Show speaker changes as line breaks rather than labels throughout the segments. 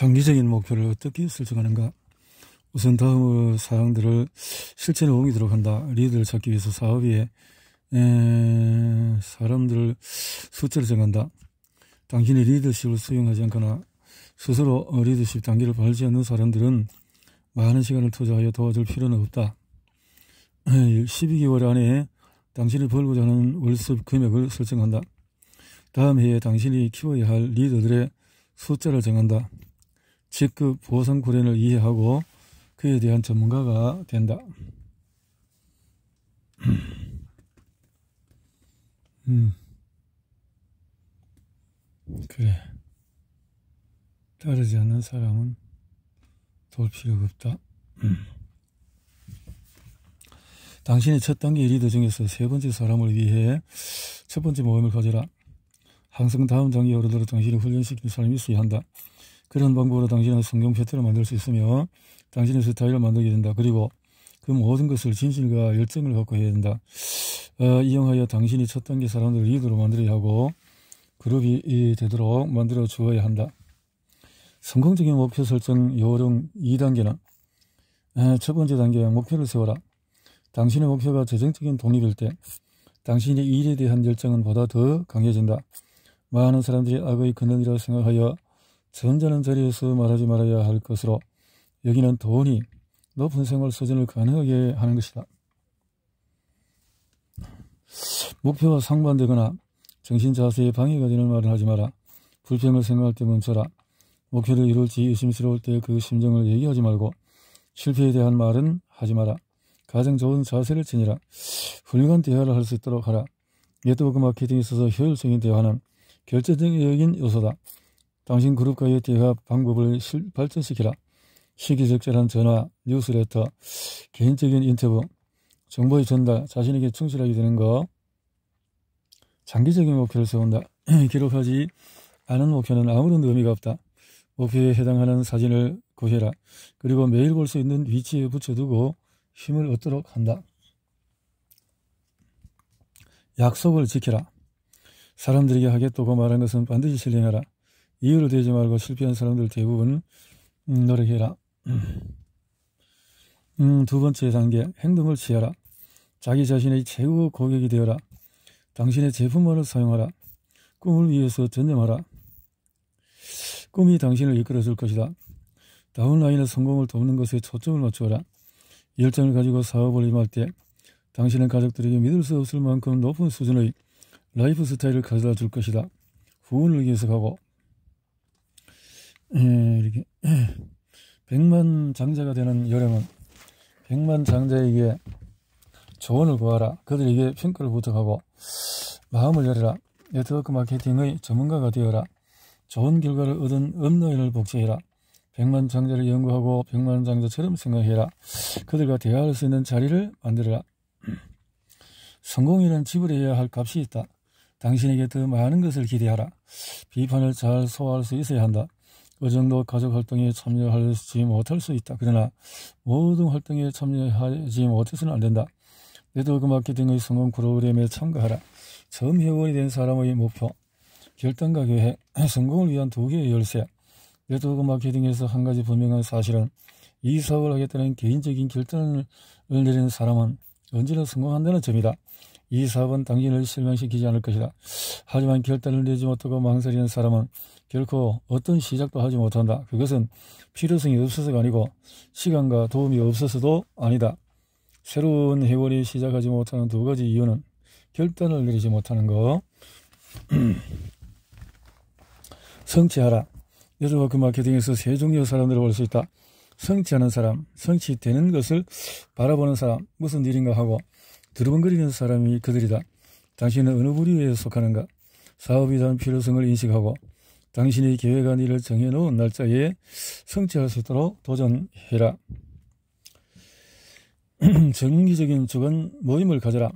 장기적인 목표를 어떻게 설정하는가? 우선 다음 사항들을 실제로 옮기도록 한다. 리드를 찾기 위해서 사업 위에 사람들을 숫자를 정한다. 당신이 리더십을 수용하지 않거나 스스로 리더십 단계를 밟지 않는 사람들은 많은 시간을 투자하여 도와줄 필요는 없다. 12개월 안에 당신이 벌고자 하는 월급 금액을 설정한다. 다음 해에 당신이 키워야 할 리더들의 숫자를 정한다. 직급 보상 구련을 이해하고 그에 대한 전문가가 된다. 음. 그래. 따르지 않는 사람은 돌 필요가 없다. 음. 당신의 첫 단계 리더 중에서 세 번째 사람을 위해 첫 번째 모임을 가져라. 항상 다음 단계에 오르도록 당신을 훈련시키는 사람이 있어야 한다. 그런 방법으로 당신은 성경 셔틀을 만들 수 있으며 당신의 스타일을 만들게 된다. 그리고 그 모든 것을 진실과 열정을 갖고 해야 된다. 어, 이용하여 당신이 첫 단계 사람들을 리더로 만들어야 하고 그룹이 되도록 만들어 주어야 한다. 성공적인 목표 설정 요령 2단계는 어, 첫 번째 단계 목표를 세워라. 당신의 목표가 재정적인 독립일 때 당신의 일에 대한 열정은 보다 더 강해진다. 많은 사람들이 악의 근원이라 고 생각하여 전자는 자리에서 말하지 말아야 할 것으로 여기는 돈이 높은 생활 수준을 가능하게 하는 것이다. 목표와 상반되거나 정신 자세에 방해가 되는 말을 하지 마라. 불평을 생각할 때 멈춰라. 목표를 이룰지 의심스러울 때 그 심정을 얘기하지 말고 실패에 대한 말은 하지 마라. 가장 좋은 자세를 지니라. 훌륭한 대화를 할 수 있도록 하라. 네트워크 마케팅에 있어서 효율적인 대화는 결제적인 요소다. 당신 그룹과의 대화 방법을 발전시키라. 시기적절한 전화, 뉴스레터, 개인적인 인터뷰, 정보의 전달, 자신에게 충실하게 되는 거. 장기적인 목표를 세운다. 기록하지 않은 목표는 아무런 의미가 없다. 목표에 해당하는 사진을 구해라. 그리고 매일 볼 수 있는 위치에 붙여두고 힘을 얻도록 한다. 약속을 지켜라 사람들에게 하겠다고 말한 것은 반드시 실행하라. 이유를 대지 말고 실패한 사람들 대부분 음, 노력해라. 음, 음 두 번째 단계 행동을 취하라. 자기 자신의 최고 고객이 되어라. 당신의 제품만을 사용하라. 꿈을 위해서 전념하라. 꿈이 당신을 이끌어줄 것이다. 다운라인의 성공을 돕는 것에 초점을 맞추어라. 열정을 가지고 사업을 임할 때 당신의 가족들에게 믿을 수 없을 만큼 높은 수준의 라이프 스타일을 가져다 줄 것이다. 후원을 위해서 가고 예, 이렇게 예. 백만 장자가 되는 여령은 백만 장자에게 조언을 구하라. 그들에게 평가를 부탁하고 마음을 열어라. 네트워크 마케팅의 전문가가 되어라. 좋은 결과를 얻은 업노인을 복제해라. 백만 장자를 연구하고 백만 장자처럼 생각해라. 그들과 대화할 수 있는 자리를 만들어라. 성공이란 지불해야 할 값이 있다. 당신에게 더 많은 것을 기대하라. 비판을 잘 소화할 수 있어야 한다. 어정도 그 가족 활동에 참여하지 못할 수 있다. 그러나 모든 활동에 참여하지 못해서는 안 된다. 네트워크 마케팅의 그 성공 프로그램에 참가하라. 처음 회원이 된 사람의 목표, 결단과 계획, 성공을 위한 두 개의 열쇠. 네트워크 마케팅에서 그 한 가지 분명한 사실은 이 사업을 하겠다는 개인적인 결단을 내리는 사람은 언제나 성공한다는 점이다. 이 사업은 당신을 실망시키지 않을 것이다. 하지만 결단을 내지 못하고 망설이는 사람은 결코 어떤 시작도 하지 못한다. 그것은 필요성이 없어서가 아니고 시간과 도움이 없어서도 아니다. 새로운 회원이 시작하지 못하는 두 가지 이유는 결단을 내리지 못하는 거. 성취하라. 네트워크 마케팅에서 세 종류의 사람들을 볼 수 있다. 성취하는 사람, 성취되는 것을 바라보는 사람, 무슨 일인가 하고 드르번거리는 사람이 그들이다. 당신은 어느 부류에 속하는가? 사업에 대한 필요성을 인식하고 당신이 계획한 일을 정해놓은 날짜에 성취할 수 있도록 도전해라. 정기적인 주간 모임을 가져라.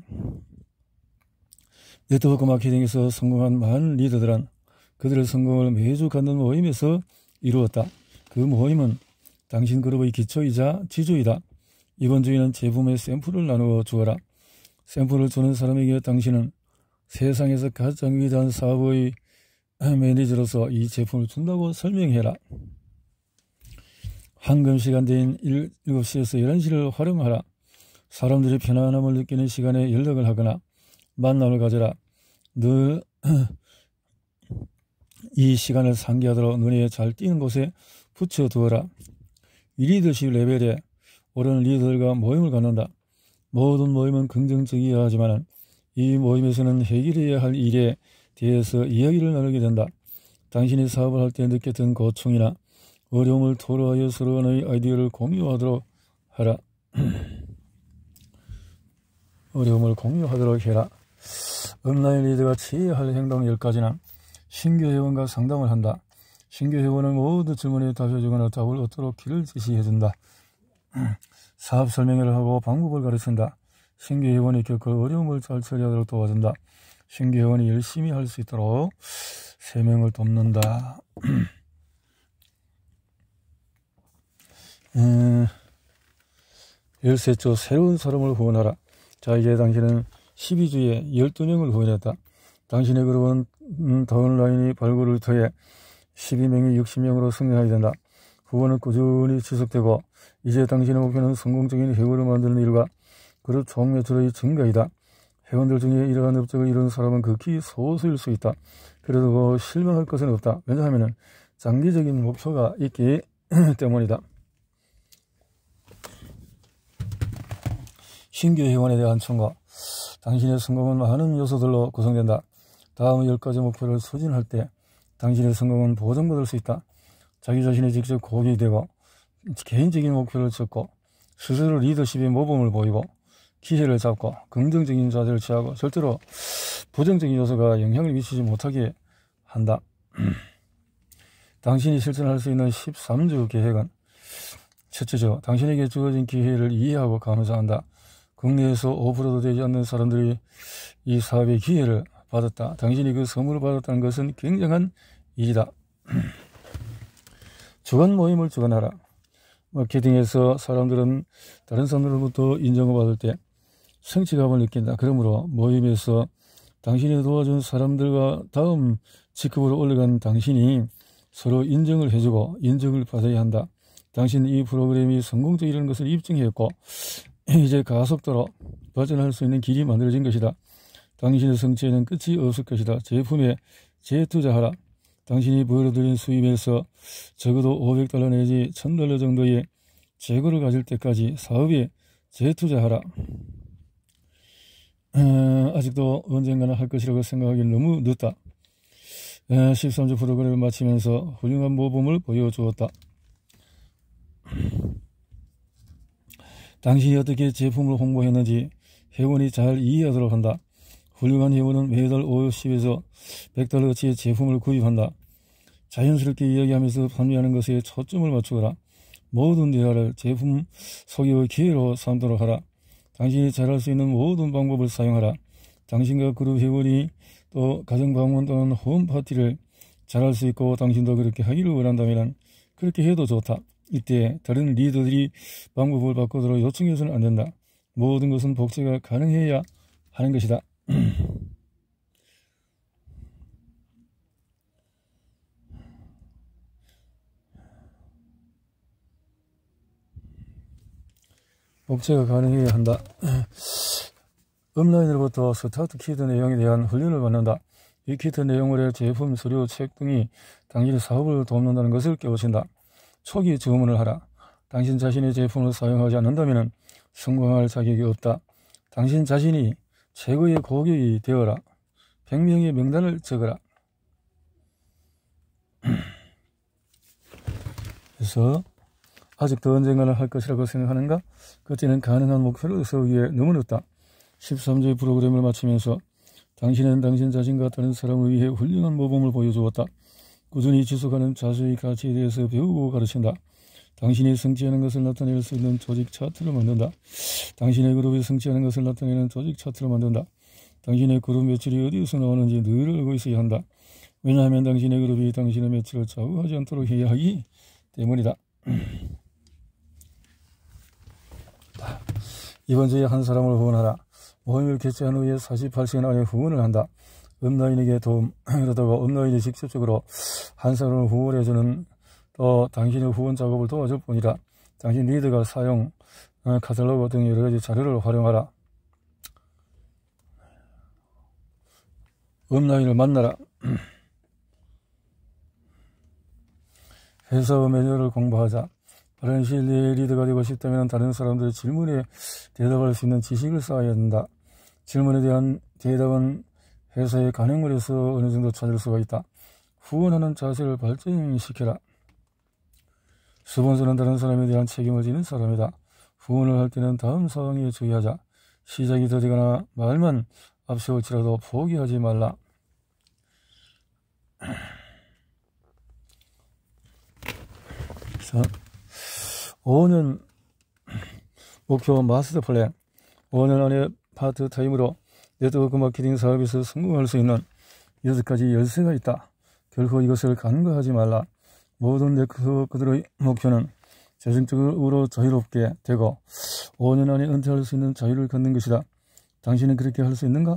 네트워크 마케팅에서 성공한 많은 리더들은 그들의 성공을 매주 갖는 모임에서 이루었다. 그 모임은 당신 그룹의 기초이자 지주이다. 이번 주에는 제품의 샘플을 나누어 주어라. 샘플을 주는 사람에게 당신은 세상에서 가장 위대한 사업의 매니저로서 이 제품을 준다고 설명해라. 황금 시간대인 7시에서 11시를 활용하라. 사람들이 편안함을 느끼는 시간에 연락을 하거나 만남을 가져라. 늘 이 시간을 상기하도록 눈에 잘 띄는 곳에 붙여두어라. 이리듯이 레벨에 오른 리더들과 모임을 갖는다. 모든 모임은 긍정적이어야 하지만 이 모임에서는 해결해야 할 일에 대해서 이야기를 나누게 된다. 당신이 사업을 할 때 느꼈던 고충이나 어려움을 토로하여 서로의 아이디어를 공유하도록 하라. 어려움을 공유하도록 해라. 온라인 리더가 취해야 할 행동 10가지는 신규 회원과 상담을 한다. 신규 회원은 모두 질문에 답해주거나 답을 얻도록 길을 제시해준다. 사업 설명회를 하고 방법을 가르친다. 신규 회원이 겪을 그 어려움을 잘 처리하도록 도와준다. 신규 회원이 열심히 할 수 있도록 3명을 돕는다. 음, 13조 새로운 사람을 후원하라. 자, 이제 당신은 12주에 12명을 후원했다. 당신의 그룹은 음, 다운라인이 발굴을 통해 12명이 60명으로 승리하게 된다. 후원은 꾸준히 지속되고 이제 당신의 목표는 성공적인 해군을 만드는 일과 그를 총매출의 증가이다. 회원들 중에 이러한 업적을 이룬 사람은 극히 소수일 수 있다. 그래도 뭐 실망할 것은 없다. 왜냐하면 장기적인 목표가 있기 때문이다. 신규 회원에 대한 청고 당신의 성공은 많은 요소들로 구성된다. 다음 10가지 목표를 소진할 때 당신의 성공은 보장받을 수 있다. 자기 자신이 직접 고객이 되고 개인적인 목표를 찾고 스스로 리더십의 모범을 보이고 기회를 잡고 긍정적인 자세를 취하고 절대로 부정적인 요소가 영향을 미치지 못하게 한다. 당신이 실천할 수 있는 13주 계획은 첫째죠. 당신에게 주어진 기회를 이해하고 감사한다. 국내에서 5%도 되지 않는 사람들이 이 사업의 기회를 받았다. 당신이 그 선물을 받았다는 것은 굉장한 일이다. 주간 모임을 주관하라. 마렇게 등에서 사람들은 다른 사람들로부터 인정을 받을 때 성취감을 느낀다. 그러므로 모임에서 당신이 도와준 사람들과 다음 직급으로 올라간 당신이 서로 인정을 해주고 인정을 받아야 한다. 당신 이 프로그램이 성공적이라는 것을 입증했고 이제 가속도로 발전할 수 있는 길이 만들어진 것이다. 당신의 성취에는 끝이 없을 것이다. 제품에 재투자하라. 당신이 벌어들인 수입에서 적어도 500달러 내지 1000달러 정도의 재고를 가질 때까지 사업에 재투자하라. 어, 아직도 언젠가는 할 것이라고 생각하기는 너무 늦다. 어, 13주 프로그램을 마치면서 훌륭한 모범을 보여주었다. 당신이 어떻게 제품을 홍보했는지 회원이 잘 이해하도록 한다. 훌륭한 회원은 매달 50에서 1 0 0달러치의 제품을 구입한다. 자연스럽게 이야기하면서 판매하는 것에 초점을 맞추거라. 모든 대화를 제품 소개의 기회로 삼도록 하라. 당신이 잘할 수 있는 모든 방법을 사용하라. 당신과 그룹 회원이 또 가정 방문 또는 홈 파티를 잘할 수 있고 당신도 그렇게 하기를 원한다면 그렇게 해도 좋다. 이때 다른 리더들이 방법을 바꾸도록 요청해서는 안 된다. 모든 것은 복제가 가능해야 하는 것이다. 복제가 가능해야 한다. 업라인으로부터 스타트 키트 내용에 대한 훈련을 받는다. 이 키트 내용을로 제품, 서류, 책 등이 당일 사업을 돕는다는 것을 깨우친다. 초기 주문을 하라. 당신 자신의 제품을 사용하지 않는다면 성공할 자격이 없다. 당신 자신이 최고의 고객이 되어라. 100명의 명단을 적어라. 그래서 아직도 언젠가는 할 것이라고 생각하는가? 그때는 가능한 목표를 세우기 위해 너무 늦다. 1 3의 프로그램을 마치면서 당신은 당신 자신과 다른 사람을 위해 훌륭한 모범을 보여주었다. 꾸준히 지속하는 자세의 가치에 대해서 배우고 가르친다. 당신이 성취하는 것을 나타낼 수 있는 조직 차트를 만든다. 당신의 그룹이 성취하는 것을 나타내는 조직 차트를 만든다. 당신의 그룹 매출이 어디에서 나오는지 늘 알고 있어야 한다. 왜냐하면 당신의 그룹이 당신의 매출을 좌우하지 않도록 해야 하기 때문이다. 이번 주에 한 사람을 후원하라. 모임을 개최한 후에 48시간 안에 후원을 한다. 업라인에게 도움, 그러다가 업라인이 직접적으로 한 사람을 후원해주는 또 당신의 후원 작업을 도와줄 뿐이라 당신 리더가 사용, 어, 카탈로그 등 여러 가지 자료를 활용하라. 음라인을 만나라. 회사 매뉴얼을 공부하자. 바른 시일 내 리드가 되고 싶다면 다른 사람들의 질문에 대답할 수 있는 지식을 쌓아야 한다. 질문에 대한 대답은 회사의 가능물에서 어느 정도 찾을 수가 있다. 후원하는 자세를 발전시켜라. 수폰서는 다른 사람에 대한 책임을 지는 사람이다. 부원을 할 때는 다음 사항에 주의하자. 시작이 더디거나 말만 앞세울지라도 포기하지 말라. 자, 5년 목표 마스터 플랜. 5년 안에 파트타임으로 네트워크 마케팅 사업에서 성공할 수 있는 6 가지 열쇠가 있다. 결코 이것을 간과하지 말라. 모든 네트워크들의 목표는 재정적으로 자유롭게 되고 5년 안에 은퇴할 수 있는 자유를 갖는 것이다. 당신은 그렇게 할 수 있는가?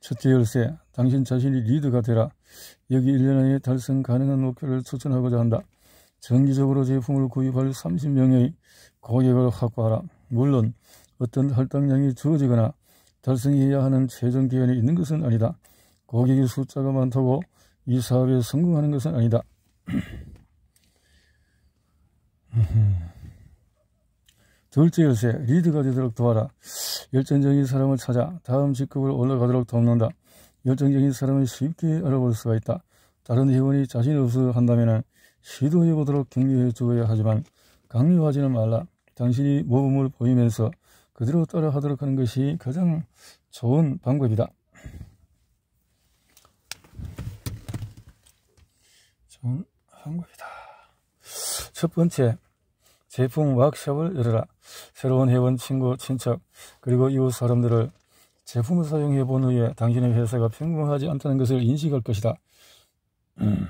첫째 열쇠, 당신 자신이 리드가 되라. 여기 1년 안에 달성 가능한 목표를 추천하고자 한다. 정기적으로 제품을 구입할 30명의 고객을 확보하라. 물론 어떤 할당량이 주어지거나 달성해야 하는 최종 기한이 있는 것은 아니다. 고객의 숫자가 많다고 이 사업에 성공하는 것은 아니다. 둘째 요쇠 리드가 되도록 도와라. 열정적인 사람을 찾아 다음 직급을 올라가도록 돕는다. 열정적인 사람을 쉽게 알아볼 수가 있다. 다른 회원이 자신 없어 한다면 시도해보도록 격려해 주어야 하지만 강요하지는 말라. 당신이 모범을 보이면서 그대로 따라 하도록 하는 것이 가장 좋은 방법이다. 좋은 방법이다. 첫 번째, 제품 워크숍을 열어라. 새로운 회원, 친구, 친척, 그리고 이웃 사람들을 제품을 사용해 본 후에 당신의 회사가 평범하지 않다는 것을 인식할 것이다. 음,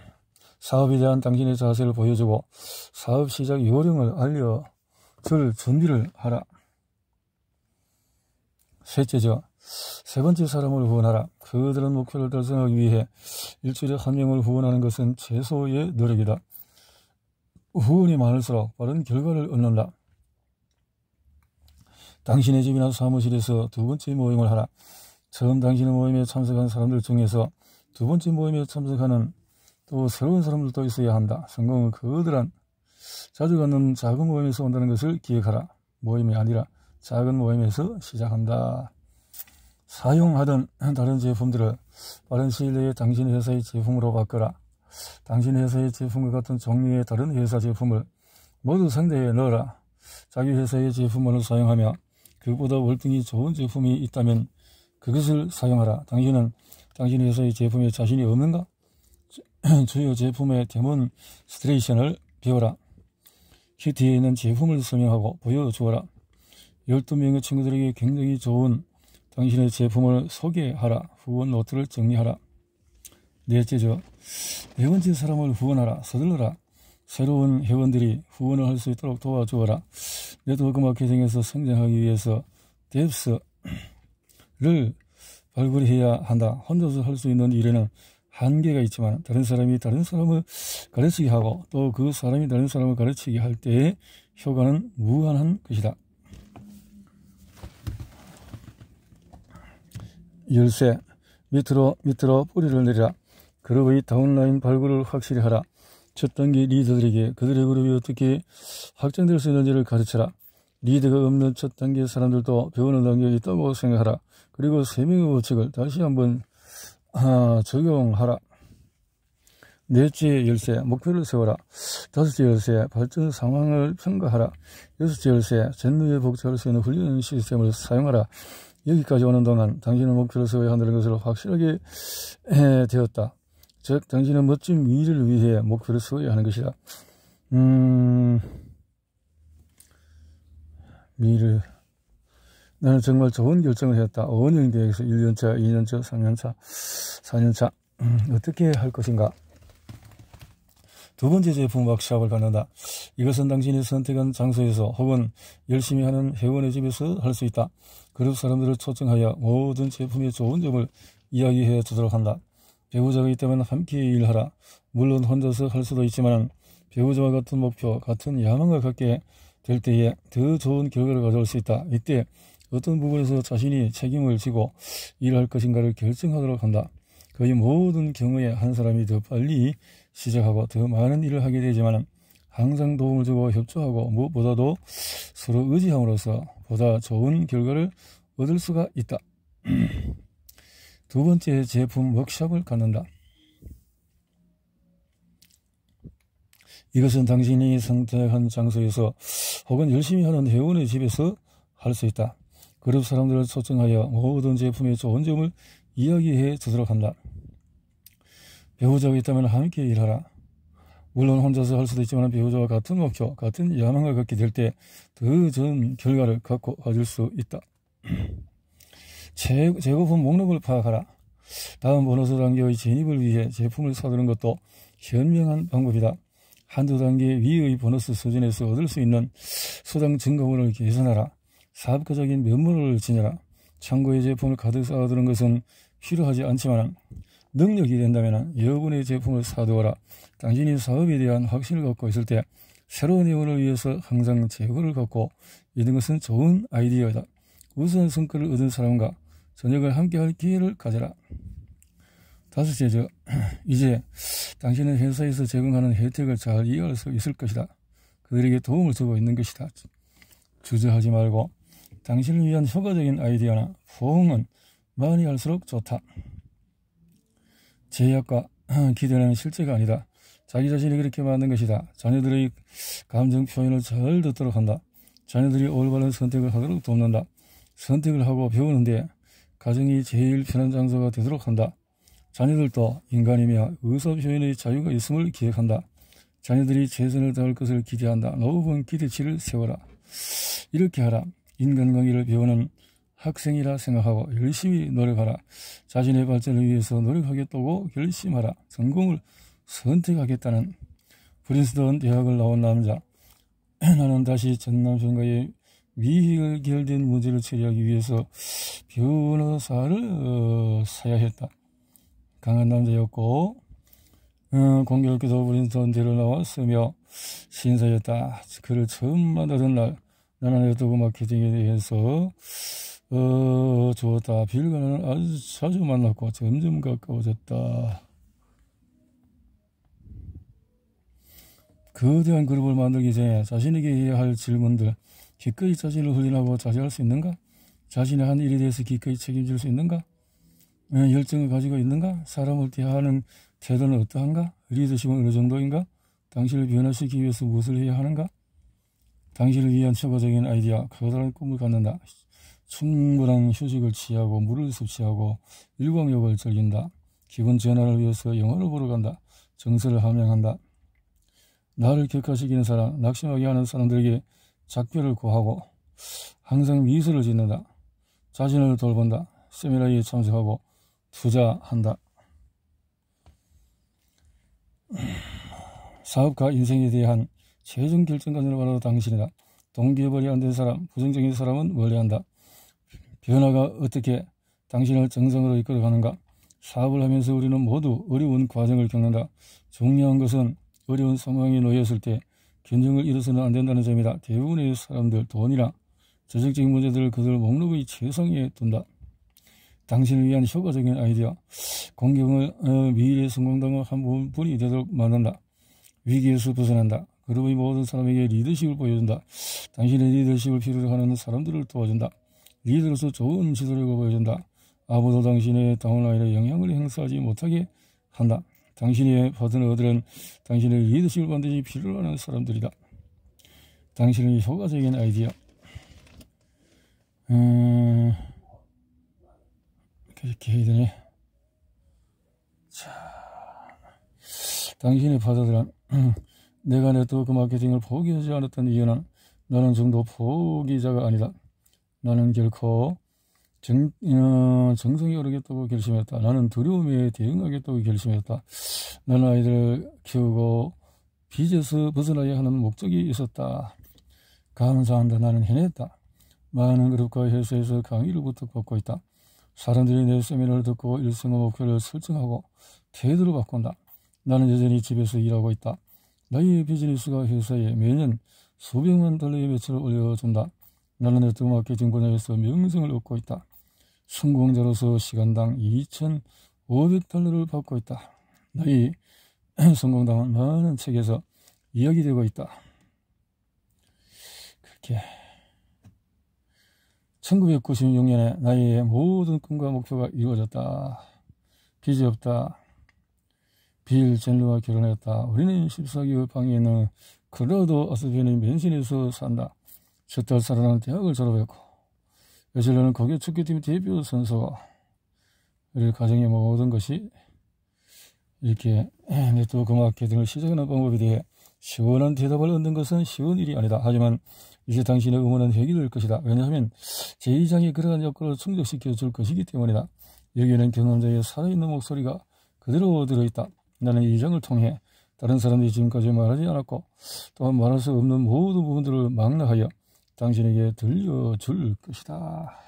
사업에 대한 당신의 자세를 보여주고 사업 시작 요령을 알려줄 준비를 하라. 셋째죠. 세 번째 사람을 후원하라. 그들은 목표를 달성하기 위해 일주일에 한 명을 후원하는 것은 최소의 노력이다. 후원이 많을수록 빠른 결과를 얻는다. 당신의 집이나 사무실에서 두 번째 모임을 하라. 처음 당신의 모임에 참석한 사람들 중에서 두 번째 모임에 참석하는 또 새로운 사람들도 있어야 한다. 성공은 거들한 자주 갖는 작은 모임에서 온다는 것을 기억하라. 모임이 아니라 작은 모임에서 시작한다. 사용하던 다른 제품들을 빠른 시일 내에 당신 회사의 제품으로 바꿔라. 당신 회사의 제품과 같은 종류의 다른 회사 제품을 모두 상대에 넣어라. 자기 회사의 제품만을 사용하며 그보다 월등히 좋은 제품이 있다면 그것을 사용하라. 당신은 당신 회사의 제품에 자신이 없는가? 주요 제품의 대문 스트레이션을 배워라. 키트에 있는 제품을 설명하고 보여주어라. 12명의 친구들에게 굉장히 좋은 당신의 제품을 소개하라. 후원 노트를 정리하라. 넷째죠. 네 번째 사람을 후원하라. 서둘러라. 새로운 회원들이 후원을 할 수 있도록 도와주어라. 네트워크 마케팅에서 성장하기 위해서 뎁스를 발굴해야 한다. 혼자서 할 수 있는 일에는 한계가 있지만 다른 사람이 다른 사람을 가르치게 하고 또 그 사람이 다른 사람을 가르치게 할 때의 효과는 무한한 것이다. 열쇠 밑으로 밑으로 뿌리를 내리라. 그룹의 다운라인 발굴을 확실히 하라. 첫 단계 리더들에게 그들의 그룹이 어떻게 확장될 수 있는지를 가르쳐라. 리드가 없는 첫 단계 사람들도 배우는 단계가 있다고 생각하라. 그리고 세 명의 원칙을 다시 한번 아, 적용하라. 넷째 열쇠, 목표를 세워라. 다섯째 열쇠, 발전 상황을 평가하라. 여섯째 열쇠, 전류의 복잡할 수 있는 훈련 시스템을 사용하라. 여기까지 오는 동안 당신의 목표를 세워야 한다는 것을 확실하게 에, 되었다. 즉, 당신은 멋진 미를 위해 목표를 세워야 하는 것이다. 음, 미를. 나는 정말 좋은 결정을 했다. 5년 계획에서 1년차, 2년차, 3년차, 4년차. 음, 어떻게 할 것인가? 두 번째 제품 워크샵을 갖는다. 이것은 당신이 선택한 장소에서 혹은 열심히 하는 회원의 집에서 할 수 있다. 그룹 사람들을 초청하여 모든 제품의 좋은 점을 이야기해 주도록 한다. 배우자가 있다면 함께 일하라. 물론 혼자서 할 수도 있지만 배우자와 같은 목표, 같은 야망을 갖게 될 때에 더 좋은 결과를 가져올 수 있다. 이때 어떤 부분에서 자신이 책임을 지고 일할 것인가를 결정하도록 한다. 거의 모든 경우에 한 사람이 더 빨리 시작하고 더 많은 일을 하게 되지만 항상 도움을 주고 협조하고 무엇보다도 서로 의지함으로써 보다 좋은 결과를 얻을 수가 있다. 두 번째 제품 워크숍을 갖는다. 이것은 당신이 선택한 장소에서 혹은 열심히 하는 회원의 집에서 할 수 있다. 그룹 사람들을 초청하여 모든 제품의 좋은 점을 이야기해 주도록 한다. 배우자가 있다면 함께 일하라. 물론 혼자서 할 수도 있지만 배우자와 같은 목표, 같은 야망을 갖게 될 때 더 좋은 결과를 갖고 가질 수 있다. 제 고품 목록을 파악하라. 다음 보너스 단계의 진입을 위해 제품을 사두는 것도 현명한 방법이다. 한두 단계 위의 보너스 수준에서 얻을 수 있는 수당 증가분을 계산하라. 사업가적인 면모를 지녀라 창고에 제품을 가득 쌓아두는 것은 필요하지 않지만 능력이 된다면 여분의 제품을 사두어라. 당신이 사업에 대한 확신을 갖고 있을 때 새로운 회원을 위해서 항상 재고를 갖고 있는 것은 좋은 아이디어다. 우선 성과를 얻은 사람과 저녁을 함께 할 기회를 가져라. 다섯째죠. 이제 당신은 회사에서 제공하는 혜택을 잘 이해할 수 있을 것이다. 그들에게 도움을 주고 있는 것이다. 주저하지 말고 당신을 위한 효과적인 아이디어나 포옹은 많이 할수록 좋다. 제약과 기대라는 실제가 아니다. 자기 자신이 그렇게 만든 것이다. 자녀들의 감정 표현을 잘 듣도록 한다. 자녀들이 올바른 선택을 하도록 돕는다. 선택을 하고 배우는데 가정이 제일 편한 장소가 되도록 한다. 자녀들도 인간이며 의사표현의 자유가 있음을 기억한다. 자녀들이 최선을 다할 것을 기대한다. 높은 기대치를 세워라. 이렇게 하라. 인간관계를 배우는 학생이라 생각하고 열심히 노력하라. 자신의 발전을 위해서 노력하겠다고 결심하라. 전공을 선택하겠다는 프린스턴 대학을 나온 남자. 나는 다시 전 남편과의 미해결된 문제를 처리하기 위해서 변호사를 어, 사야 했다. 강한 남자였고 어, 공교롭게 더불인 전대로 나와 쓰며 신사였다. 그를 처음 만나던 날 나는 네트워 마케팅에 대해서 어, 좋았다. 빌과는 아주 자주 만났고 점점 가까워졌다. 거대한 그룹을 만들기 전에 자신에게 해야 할 질문들, 기꺼이 자신을 흠인하고 자제할 수 있는가? 자신의 한 일에 대해서 기꺼이 책임질 수 있는가? 예, 열정을 가지고 있는가? 사람을 대하는 태도는 어떠한가? 리더십은 어느 정도인가? 당신을 변화시키기 위해서 무엇을 해야 하는가? 당신을 위한 최고적인 아이디어, 커다란 꿈을 갖는다. 충분한 휴식을 취하고 물을 섭취하고 일광욕을 즐긴다. 기분 전환을 위해서 영화를 보러 간다. 정서를 함양한다. 나를 격하시키는 사람, 낙심하게 하는 사람들에게 작별을 구하고 항상 미소를 짓는다. 자신을 돌본다. 세미나에 참석하고 투자한다. 음, 사업가 인생에 대한 최종 결정관을로 바로 당신이다. 동기부여이 안된 사람, 부정적인 사람은 멀리한다. 변화가 어떻게 당신을 정상으로 이끌어가는가? 사업을 하면서 우리는 모두 어려운 과정을 겪는다. 중요한 것은 어려운 상황에 놓였을 때 견정을 잃어서는 안 된다는 점이다. 대부분의 사람들 돈이나 재정적인 문제들을 그들 목록의 최상위에 둔다. 당신을 위한 효과적인 아이디어, 공격을 어, 미래의 성공당한 한 분이 되도록 만든다. 위기에서 벗어난다. 그룹의 모든 사람에게 리더십을 보여준다. 당신의 리더십을 필요로 하는 사람들을 도와준다. 리더로서 좋은 지도력을 보여준다. 아무도 당신의 다운라인에 영향을 행사하지 못하게 한다. 당신이 받은 어들은 당신의 리더십을 반드시 필요로 하는 사람들이다. 당신의 효과적인 아이디어. 음, 이렇게 해야 되네. 자, 당신이 받아들한 내가 네트워크 그 마케팅을 포기하지 않았던 이유는 나는 정도 포기자가 아니다. 나는 결코 정, 어, 정성이 오르겠다고 결심했다. 나는 두려움에 대응하겠다고 결심했다. 나는 아이들을 키우고 빚에서 벗어나야 하는 목적이 있었다. 감사한다. 나는 해냈다. 많은 그룹과 회사에서 강의로부터받고 있다. 사람들이 내 세미나를 듣고 일생의 목표를 설정하고 태도를 바꾼다. 나는 여전히 집에서 일하고 있다. 나의 비즈니스가 회사에 매년 수백만 달러의 매출을 올려준다. 나는 네트워크 마케팅 분야에서 명성을 얻고 있다. 성공자로서 시간당 2,500달러를 받고 있다. 너희 성공당한 많은 책에서 이야기되고 있다. 그렇게 1996년에 나의 모든 꿈과 목표가 이루어졌다. 빚이 없다. 빌젤루와 결혼했다. 우리는 14개월 방에 있는 그러도 어스벤의 맨신에서 산다. 첫달 살아난 대학을 졸업했고 베슬레는 거기에 축구팀 데뷔 선수를 가정에 뭐 모든 것이 이렇게 네트워크 마케팅을 시작하는 방법에 대해 시원한 대답을 얻는 것은 쉬운 일이 아니다. 하지만 이제 당신의 응원은 해결될 것이다. 왜냐하면 제2장이 그러한 역할을 충족시켜 줄 것이기 때문이다. 여기에는 경험자의 살아있는 목소리가 그대로 들어있다. 나는 이 장을 통해 다른 사람들이 지금까지 말하지 않았고 또한 말할 수 없는 모든 부분들을 망라하여 당신에게 들려줄 것이다.